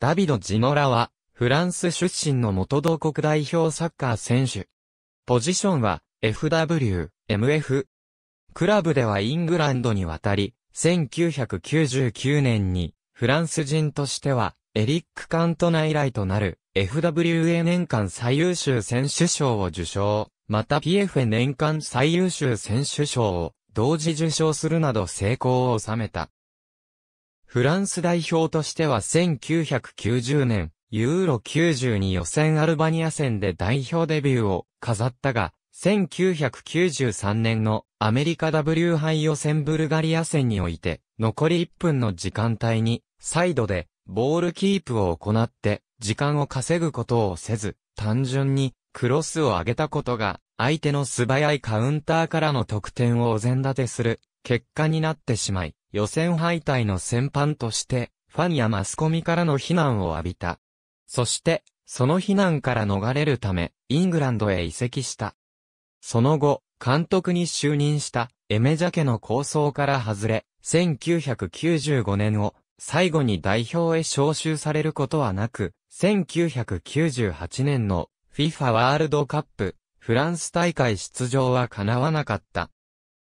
ダビド・ジノラは、フランス出身の元同国代表サッカー選手。ポジションは、FW、MF。クラブではイングランドに渡り、1999年に、フランス人としては、エリック・カントナ以来となる、FWA 年間最優秀選手賞を受賞、また PFA 年間最優秀選手賞を同時受賞するなど成功を収めた。フランス代表としては1990年、ユーロ92予選アルバニア戦で代表デビューを飾ったが、1993年のアメリカ W 杯予選ブルガリア戦において、残り1分の時間帯に、サイドでボールキープを行って、時間を稼ぐことをせず、単純にクロスを上げたことが、相手の素早いカウンターからの得点をお膳立てする結果になってしまい、予選敗退の戦犯として、ファンやマスコミからの非難を浴びた。そして、その非難から逃れるため、イングランドへ移籍した。その後、監督に就任したエメジャケの構想から外れ、1995年を最後に代表へ招集されることはなく、1998年の FIFA ワールドカップフランス大会出場は叶わなかった。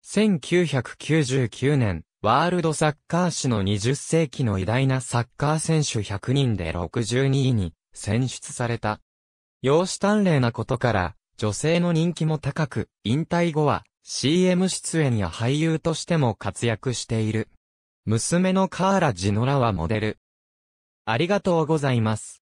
1999年、ワールドサッカー史の20世紀の偉大なサッカー選手100人で62位に選出された。容姿端麗なことから、女性の人気も高く、引退後は CM 出演や俳優としても活躍している。娘のカーラ・ジノラはモデル。ありがとうございます。